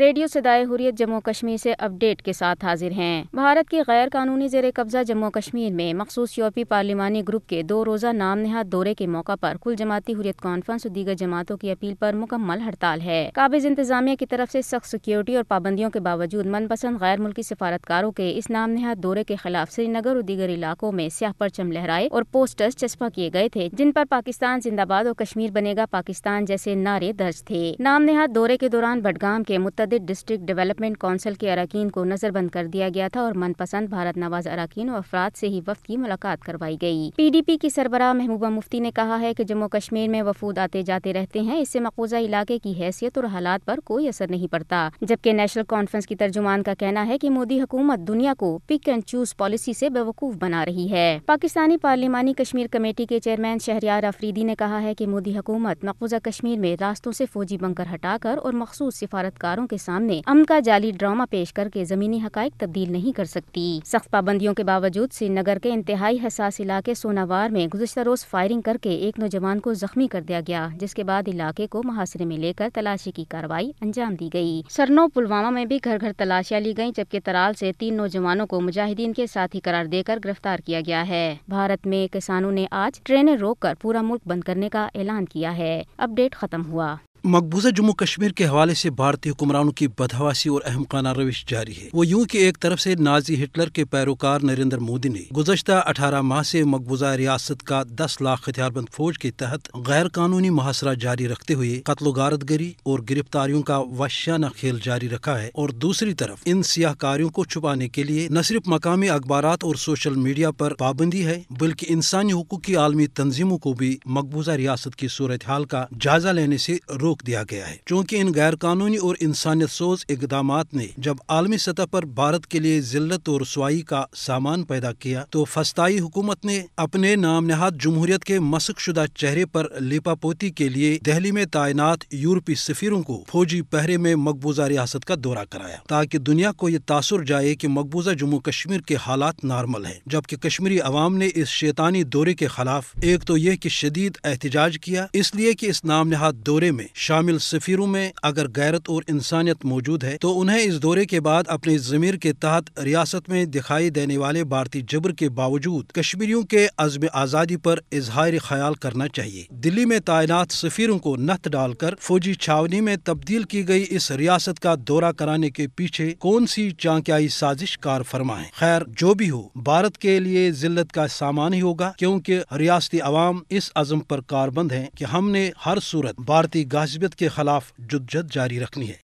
radio सदाए हुरियत जम्मू कश्मीर से अपडेट के साथ हाजिर हैं भारत की गैर कानूनी जेर कब्जा जम्मू कश्मीर में मखसूस यूरोपी पार्लिमानी ग्रुप के दो रोज़ा नाम नहाद दौरे के मौका पर कुल जमाती हुरियत कॉन्फ्रेंस और दीगर जमातों की अपील पर मुकम्मल हड़ताल है काबिज इंतजामिया की तरफ ऐसी सख्त सिक्योरिटी और पाबंदियों के बावजूद मनपसंद गैर मुल्की सफारतकारों के इस नाम नहाद दौरे के खिलाफ श्रीनगर और दीगर इलाकों में स्या परचम लहराए और पोस्टर्स चस्पा किए गए थे जिन पर पाकिस्तान जिंदाबाद और कश्मीर बनेगा पाकिस्तान जैसे नारे दर्ज थे नाम नहाद दौरे के दौरान बडगाम के मुतद डिस्ट्रिक्ट डेवलपमेंट कौंसिल के अरकान को नज़रबंद कर दिया गया था और मनपसंद भारत नवाज अरकान और अफराद से ही वफद की मुलाकात करवाई गई पी डी पी की सरबराह महबूबा मुफ्ती ने कहा है की जम्मू कश्मीर में वफूद आते जाते रहते हैं इससे मकबूजा इलाके की हैसियत और हालात पर कोई असर नहीं पड़ता जबकि नेशनल कॉन्फ्रेंस की तर्जुमान का कहना है की मोदी हुकूमत दुनिया को पिक एंड चूज पॉलिसी ऐसी बेवकूफ़ बना रही है पाकिस्तानी पार्लिमानी कश्मीर कमेटी के चेयरमैन शहरियार अफरीदी ने कहा है की मोदी हुकूमत मकबूजा कश्मीर में रास्तों ऐसी फौजी बंकर हटाकर और मखसूस सिफारतकारों के सामने अम का जाली ड्रामा पेश करके जमीनी हक तब्दील नहीं कर सकती सख्त पाबंदियों के बावजूद श्रीनगर के इंतहाई हसास इलाके सोनावार में गुजशत रोज फायरिंग करके एक नौजवान को जख्मी कर दिया गया जिसके बाद इलाके को मुहासरे में लेकर तलाशी की कार्रवाई अंजाम दी गयी सरनो पुलवामा में भी घर घर तलाशियां ली गयी जबकि तराल ऐसी तीन नौजवानों को मुजाहिदीन के साथी करार देकर गिरफ्तार किया गया है भारत में किसानों ने आज ट्रेनें रोककर पूरा मुल्क बंद करने का ऐलान किया है अपडेट खत्म हुआ मकबूजा जम्मू कश्मीर के हवाले से भारतीय हुक्मरानों की बदहवासी और अहम खाना रविश जारी है वो यूं कि एक तरफ से नाजी हिटलर के पैरोकार नरेंद्र मोदी ने गुजशत अठारह माह से मकबूजा रियासत का दस लाख हथियारबंद फौज के तहत गैर कानूनी मुहासरा जारी रखते हुए कत्ल गारदगरी और गिरफ्तारियों का वशाना खेल जारी रखा है और दूसरी तरफ इन सियाहकारियों को छुपाने के लिए न सिर्फ मकामी अखबार और सोशल मीडिया आरोप पाबंदी है बल्कि इंसानी हकूक की आलमी तंजीमों को भी मकबूजा रियासत की सूरत हाल का जायजा लेने ऐसी रोक दिया गया है चूँकि इन गैर कानूनी और इंसानियत सोज इकदाम ने जब आलमी सतह पर भारत के लिए जिल्लत और रसवाई का सामान पैदा किया तो फस्ताई हुकूमत ने अपने नाम नहाद जमहूरियत के मसक शुदा चेहरे पर लिपापोती के लिए दहली में तैनात यूरोपी सफीरों को फौजी पहरे में मकबूजा रियासत का दौरा कराया ताकि दुनिया को ये तासर जाए कि मकबूजा जम्मू कश्मीर के हालात नॉर्मल हैं जबकि कश्मीरी आवाम ने इस शैतानी दौरे के खिलाफ एक तो यह कि शदीद एहतजाज किया इसलिए कि इस नाम नहाद दौरे में शामिल सफ़ीरों में अगर गैरत और इंसानियत मौजूद है तो उन्हें इस दौरे के बाद अपने ज़मीर के तहत रियासत में दिखाई देने वाले भारतीय जबर के बावजूद कश्मीरियों के अज़म आज़ादी पर इजहार ख्याल करना चाहिए दिल्ली में तैनात सफ़ीरों को नत डालकर फौजी छावनी में तब्दील की गई इस रियासत का दौरा कराने के पीछे कौन सी चाक्याई साजिश कार फरमाए खैर जो भी हो भारत के लिए जिल्लत का सामान ही होगा क्योंकि रियासती आवाम इस अज़म पर कारबंद है की हमने हर सूरत भारतीय गाज असबियत के खिलाफ जद्दजहद जारी रखनी है